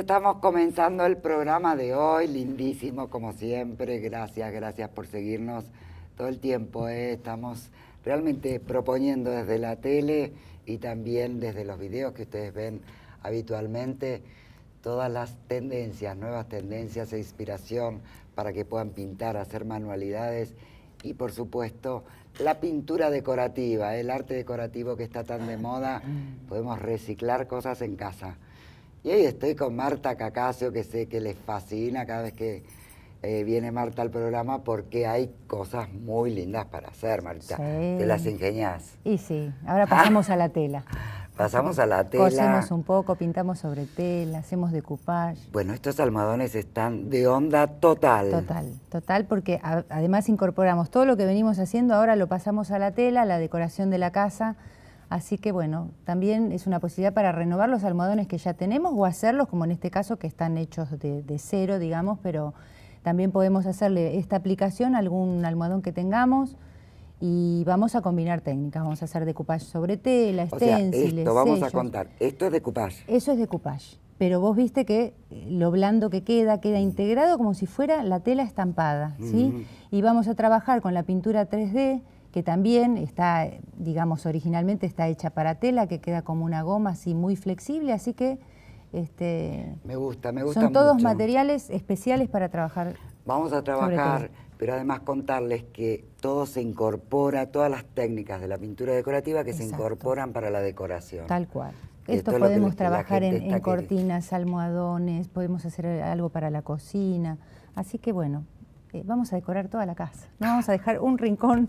estamos comenzando el programa de hoy, lindísimo como siempre. Gracias, gracias por seguirnos todo el tiempo. Eh. Estamos realmente proponiendo desde la tele y también desde los videos que ustedes ven habitualmente todas las tendencias, nuevas tendencias e inspiración para que puedan pintar, hacer manualidades y por supuesto la pintura decorativa, el arte decorativo que está tan de moda. Ah, mm. Podemos reciclar cosas en casa. Y ahí estoy con Marta Cacasio, que sé que les fascina cada vez que eh, viene Marta al programa, porque hay cosas muy lindas para hacer, Marta. Sí. Te las ingenias. Y sí, ahora pasamos a la tela. Pasamos a la tela. Cosemos un poco, pintamos sobre tela, hacemos decoupage. Bueno, estos almohadones están de onda total. Total, total, porque además incorporamos todo lo que venimos haciendo, ahora lo pasamos a la tela, la decoración de la casa, Así que bueno, también es una posibilidad para renovar los almohadones que ya tenemos o hacerlos, como en este caso, que están hechos de, cero, digamos, pero también podemos hacerle esta aplicación a algún almohadón que tengamos y vamos a combinar técnicas, vamos a hacer decoupage sobre tela, esténciles, o esto vamos a contar, esto es decoupage. Eso es decoupage, pero vos viste que eh, lo blando que queda, queda mm. integrado como si fuera la tela estampada, ¿sí? Y vamos a trabajar con la pintura 3D, que también está, digamos, originalmente está hecha para tela, que queda como una goma así muy flexible, así que... Este, me gusta, me gusta. Son todos materiales especiales para trabajar. Vamos a trabajar, pero además contarles que todo se incorpora, todas las técnicas de la pintura decorativa que se incorporan para la decoración. Tal cual. Esto, podemos trabajar en cortinas, almohadones, podemos hacer algo para la cocina. Así que bueno, eh, vamos a decorar toda la casa, no vamos a dejar un rincón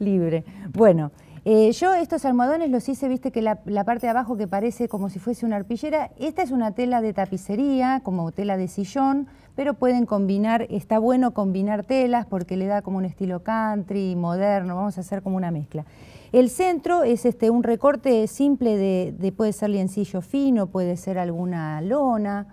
libre. Bueno, eh, yo estos almohadones los hice, viste que la, la, parte de abajo que parece como si fuese una arpillera, esta es una tela de tapicería, como tela de sillón, pero pueden combinar, está bueno combinar telas porque le da como un estilo country, moderno, vamos a hacer como una mezcla. El centro es este, un recorte simple de, puede ser liencillo fino, puede ser alguna lona,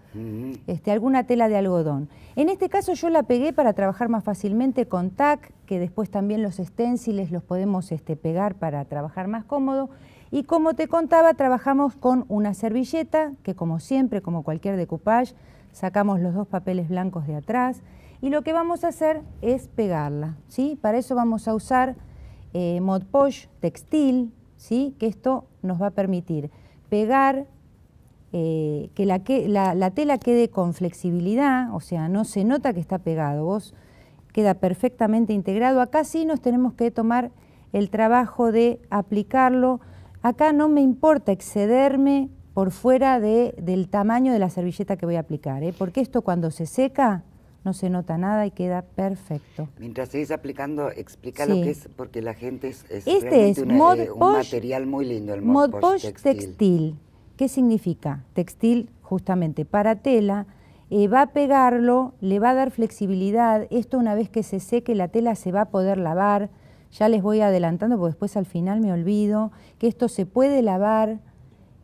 este, alguna tela de algodón. En este caso yo la pegué para trabajar más fácilmente con tac, que después también los esténciles los podemos este, pegar para trabajar más cómodo. Y como te contaba, trabajamos con una servilleta, que como siempre, como cualquier decoupage, sacamos los dos papeles blancos de atrás y lo que vamos a hacer es pegarla. ¿sí? Para eso vamos a usar eh, Mod Podge textil, ¿sí? que esto nos va a permitir pegar, eh, que, la, tela quede con flexibilidad, o sea, no se nota que está pegado, vos queda perfectamente integrado. Acá sí nos tenemos que tomar el trabajo de aplicarlo. Acá no me importa excederme por fuera del tamaño de la servilleta que voy a aplicar, ¿eh? porque esto cuando se seca no se nota nada y queda perfecto. Mientras seguís aplicando, explica lo que es, porque la gente es, este es eh, un material muy lindo, el Mod, Mod Posh textil. ¿Qué significa? Textil justamente para tela, eh, va a pegarlo, le va a dar flexibilidad, esto una vez que se seque la tela se va a poder lavar, ya les voy adelantando porque después al final me olvido, que esto se puede lavar,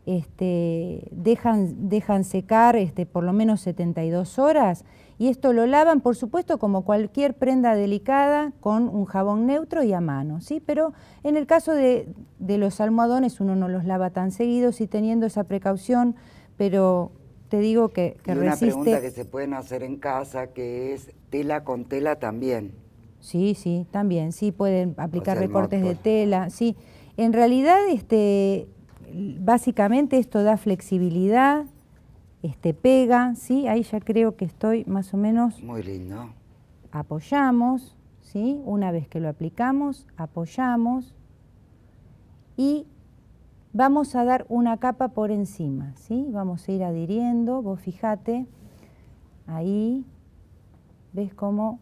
este, dejan, dejan, secar este, por lo menos 72 horas y esto lo lavan, por supuesto, como cualquier prenda delicada con un jabón neutro y a mano, ¿sí? Pero en el caso de, los almohadones uno no los lava tan seguidos y teniendo esa precaución, pero te digo que, una pregunta que se pueden hacer en casa que es tela con tela también. Sí, sí, también, sí, pueden aplicar recortes de tela, sí. En realidad, este, básicamente esto da flexibilidad, este, pega, ¿sí? Ahí ya creo que estoy más o menos... Muy lindo. Apoyamos, ¿sí? Una vez que lo aplicamos, apoyamos y vamos a dar una capa por encima, ¿sí? Vamos a ir adhiriendo, vos fijate, ahí, ¿ves cómo?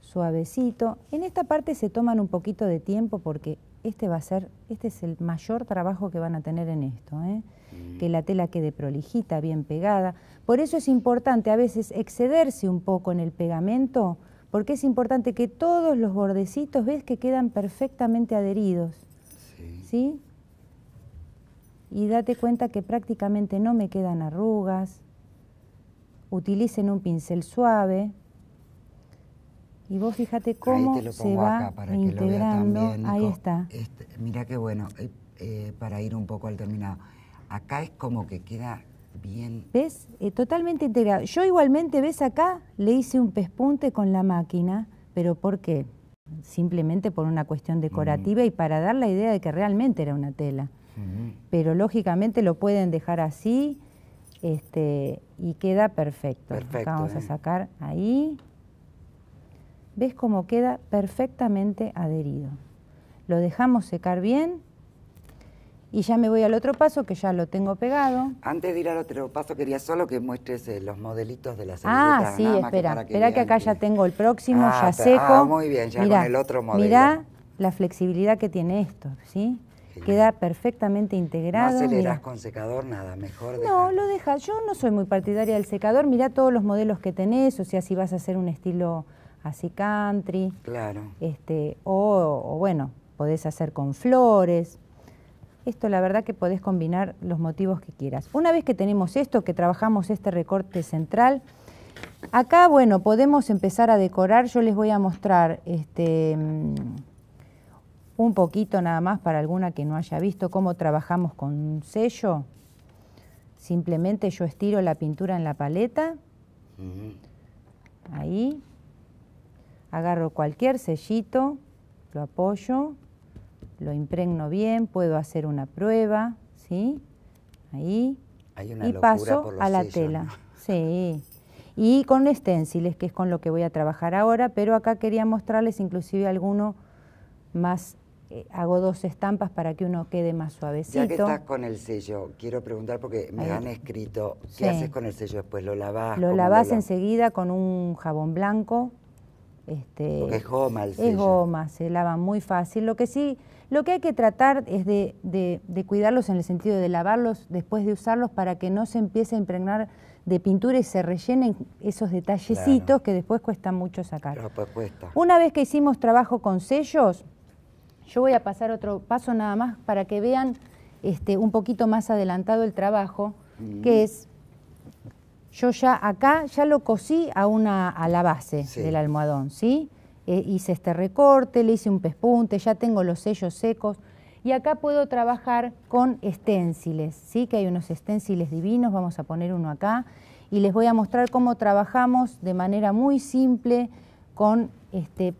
Suavecito. En esta parte se toman un poquito de tiempo porque este va a ser, este es el mayor trabajo que van a tener en esto, ¿eh? Mm. que la tela quede prolijita, bien pegada. Por eso es importante a veces excederse un poco en el pegamento, porque es importante que todos los bordecitos, ves que quedan perfectamente adheridos, Y date cuenta que prácticamente no me quedan arrugas, utilicen un pincel suave, y vos fíjate cómo se va integrando. Ahí está. Este, mira qué bueno, eh, eh, para ir un poco al terminado. Acá es como que queda bien. ¿Ves? Eh, totalmente integrado. Yo igualmente, ¿ves acá? Le hice un pespunte con la máquina, pero ¿por qué? Simplemente por una cuestión decorativa y para dar la idea de que realmente era una tela. Pero lógicamente lo pueden dejar así este, y queda perfecto. perfecto vamos a sacar ahí ¿Ves cómo queda perfectamente adherido? Lo dejamos secar bien y ya me voy al otro paso que ya lo tengo pegado. Antes de ir al otro paso quería solo que muestres eh, los modelitos de las ah, servilleta. Ah, sí, espera, que espera que, acá ya tengo el próximo, ah, ya ah, seco. Ah, muy bien, ya con el otro modelo. Mirá la flexibilidad que tiene esto, ¿sí? Queda perfectamente integrado. No acelerás con secador nada, mejor No, lo dejas. Yo no soy muy partidaria del secador. Mirá todos los modelos que tenés, o sea, si vas a hacer un estilo así country. Claro. Este, o, bueno, podés hacer con flores. Esto la verdad que podés combinar los motivos que quieras. Una vez que tenemos esto, que trabajamos este recorte central, acá bueno, podemos empezar a decorar. Yo les voy a mostrar este, mm, un poquito nada más para alguna que no haya visto cómo trabajamos con un sello. Simplemente yo estiro la pintura en la paleta. Ahí agarro cualquier sellito, lo apoyo, lo impregno bien, puedo hacer una prueba, ¿sí? Ahí. y paso a la tela. Sí. Y con esténciles, que es con lo que voy a trabajar ahora, pero acá quería mostrarles inclusive alguno más eh, hago dos estampas para que uno quede más suavecito. Ya que estás con el sello, quiero preguntar porque me han escrito, ¿qué haces con el sello después? ¿Lo lavas? Lo lavas enseguida con un jabón blanco, este, es goma el sello. Es goma, se lava muy fácil. Lo que sí, lo que hay que tratar es de, cuidarlos en el sentido de lavarlos después de usarlos para que no se empiece a impregnar de pintura y se rellenen esos detallecitos que después cuesta mucho sacar. Pues Una vez que hicimos trabajo con sellos, yo voy a pasar otro paso nada más para que vean este, un poquito más adelantado el trabajo, que es yo ya acá, ya lo cosí a, una, a la base del almohadón, ¿sí? Eh, hice este recorte, le hice un pespunte, ya tengo los sellos secos. Y acá puedo trabajar con esténciles, ¿sí? Que hay unos esténciles divinos, vamos a poner uno acá. Y les voy a mostrar cómo trabajamos de manera muy simple con este,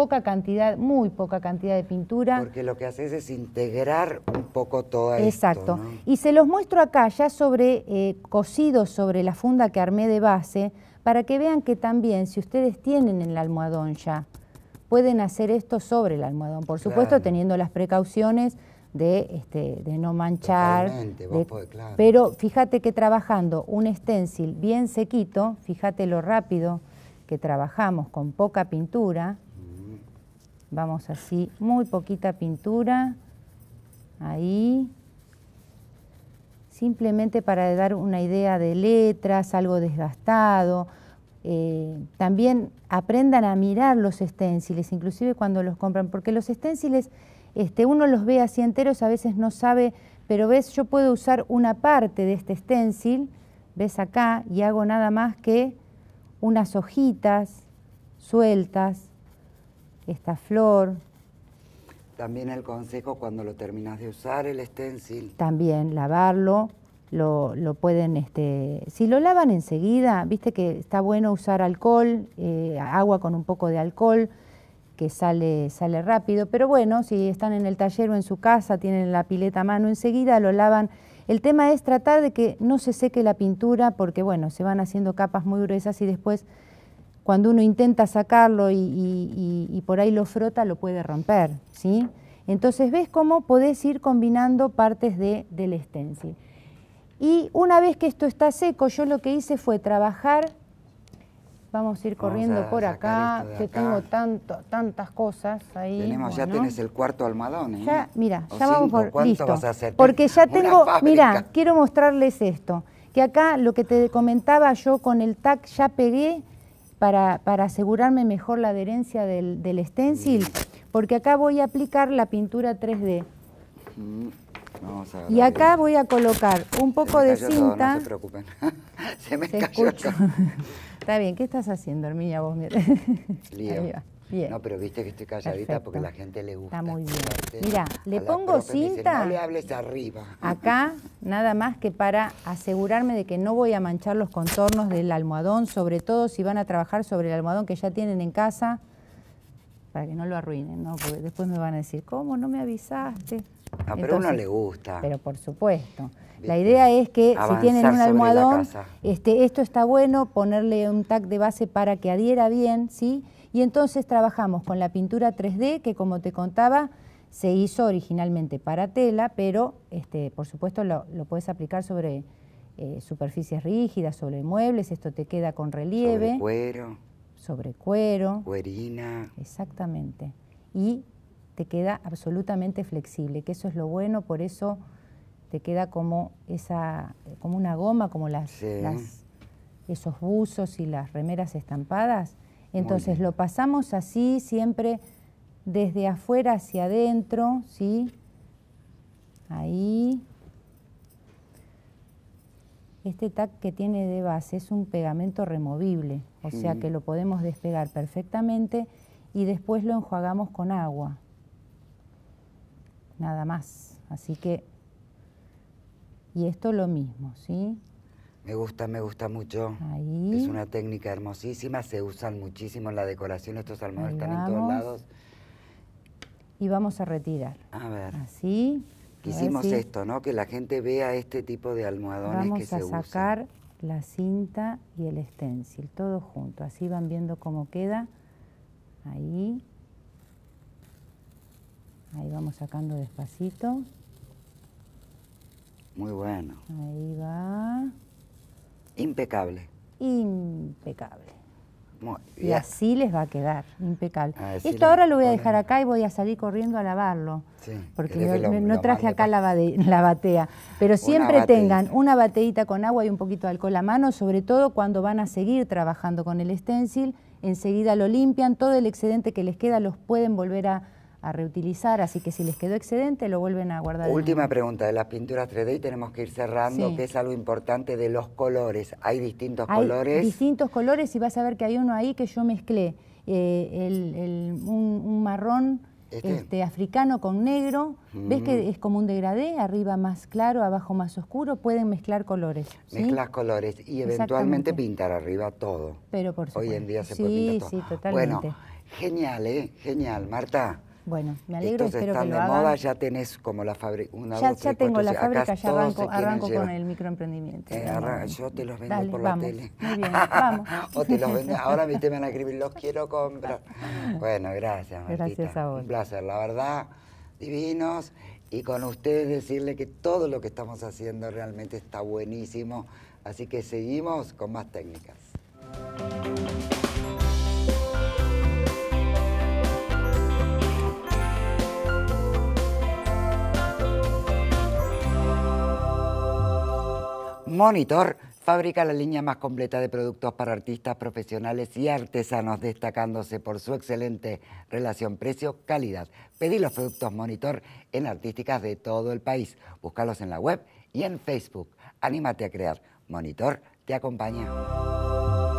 poca cantidad, muy poca cantidad de pintura. Porque lo que haces es integrar un poco todo Exacto. Y se los muestro acá ya sobre eh, cosidos sobre la funda que armé de base para que vean que también si ustedes tienen el almohadón ya, pueden hacer esto sobre el almohadón. Por supuesto teniendo las precauciones de, este, de no manchar. De, Pero fíjate que trabajando un stencil bien sequito, fíjate lo rápido que trabajamos con poca pintura, Vamos así, muy poquita pintura, ahí, simplemente para dar una idea de letras, algo desgastado. Eh, también aprendan a mirar los esténciles, inclusive cuando los compran, porque los esténciles este, uno los ve así enteros, a veces no sabe, pero ves, yo puedo usar una parte de este esténcil, ves acá, y hago nada más que unas hojitas sueltas, esta flor. También el consejo cuando lo terminas de usar, el stencil. También lavarlo, lo, pueden, este, si lo lavan enseguida, viste que está bueno usar alcohol, eh, agua con un poco de alcohol, que sale, sale rápido, pero bueno, si están en el taller o en su casa, tienen la pileta a mano enseguida, lo lavan. El tema es tratar de que no se seque la pintura, porque bueno, se van haciendo capas muy gruesas y después cuando uno intenta sacarlo y, por ahí lo frota, lo puede romper, ¿sí? Entonces ves cómo podés ir combinando partes del stencil. Y una vez que esto está seco, yo lo que hice fue trabajar, vamos a ir corriendo por acá, que tengo tantas cosas ahí. ya tenés el cuarto almadón, ¿eh? Ya, mira, ya vamos por, listo, porque ya tengo, mira, quiero mostrarles esto, que acá lo que te comentaba yo con el tac ya pegué, para, asegurarme mejor la adherencia del, del, stencil, porque acá voy a aplicar la pintura 3D. Mm, y acá voy a colocar un poco de cinta. no se preocupen. se me se Está bien, ¿qué estás haciendo, Herminia, vos? No, pero viste que estoy calladita porque la gente le gusta. Está muy bien. Mira, le pongo cinta. no le hables arriba. Acá, nada más que para asegurarme de que no voy a manchar los contornos del almohadón, sobre todo si van a trabajar sobre el almohadón que ya tienen en casa, para que no lo arruinen, ¿no? Porque después me van a decir, ¿cómo no me avisaste? Ah, pero a uno le gusta. Pero por supuesto. La idea es que si tienen un almohadón, este, esto está bueno, ponerle un tac de base para que adhiera bien, ¿sí? Y entonces trabajamos con la pintura 3D, que como te contaba, se hizo originalmente para tela, pero este, por supuesto lo, puedes aplicar sobre eh, superficies rígidas, sobre muebles, esto te queda con relieve. Sobre cuero. Sobre cuero. Cuerina. Exactamente. Y te queda absolutamente flexible, que eso es lo bueno, por eso te queda como esa, como una goma, como las esos buzos y las remeras estampadas, entonces lo pasamos así siempre desde afuera hacia adentro, ¿sí? Ahí. Este tac que tiene de base es un pegamento removible, o sea que lo podemos despegar perfectamente y después lo enjuagamos con agua. Nada más. Así que, y esto lo mismo, ¿sí? Me gusta, me gusta mucho. Es una técnica hermosísima, se usan muchísimo en la decoración, estos almohadones están en todos lados. Y vamos a retirar. A ver. Así. Hicimos esto, ¿no? Que la gente vea este tipo de almohadones que se usan. Vamos a sacar la cinta y el stencil, todo junto. Así van viendo cómo queda. Ahí. Ahí vamos sacando despacito. Muy bueno. Ahí va. Impecable. Impecable. Y así les va a quedar, impecable. Ah, Esto ahora lo voy a dejar acá y voy a salir corriendo a lavarlo, sí, porque no, traje acá la, la, batea. Pero siempre tengan una bateita con agua y un poquito de alcohol a mano, sobre todo cuando van a seguir trabajando con el stencil, enseguida lo limpian, todo el excedente que les queda los pueden volver a a reutilizar, así que si les quedó excedente lo vuelven a guardar. Última pregunta de las pinturas 3D tenemos que ir cerrando, que es algo importante de los colores. Hay distintos hay colores. Distintos colores y vas a ver que hay uno ahí que yo mezclé eh, el, un, marrón ¿Este? este. africano con negro. ¿Ves que mm. es como un degradé? Arriba más claro, abajo más oscuro. Pueden mezclar colores. ¿sí? Mezclas colores y eventualmente pintar arriba todo. Pero por supuesto. Hoy en día se puede pintar todo. Sí, totalmente. Bueno, genial, ¿eh? Genial, Marta. Bueno, me alegro, Estos espero que lo de moda, ya tenés como la fábrica, Ya, ya tengo la fábrica, ya arranco, arranco con el microemprendimiento. Eh, yo te los vendo por la tele. Muy bien, vamos. ahora me te van a escribir, los quiero comprar. Bueno, gracias, Martita. Gracias a vos. Un placer, la verdad, divinos. Y con ustedes decirle que todo lo que estamos haciendo realmente está buenísimo. Así que seguimos con más técnicas. Monitor fabrica la línea más completa de productos para artistas profesionales y artesanos, destacándose por su excelente relación precio-calidad. Pedí los productos Monitor en artísticas de todo el país. Búscalos en la web y en Facebook. Anímate a crear. Monitor te acompaña.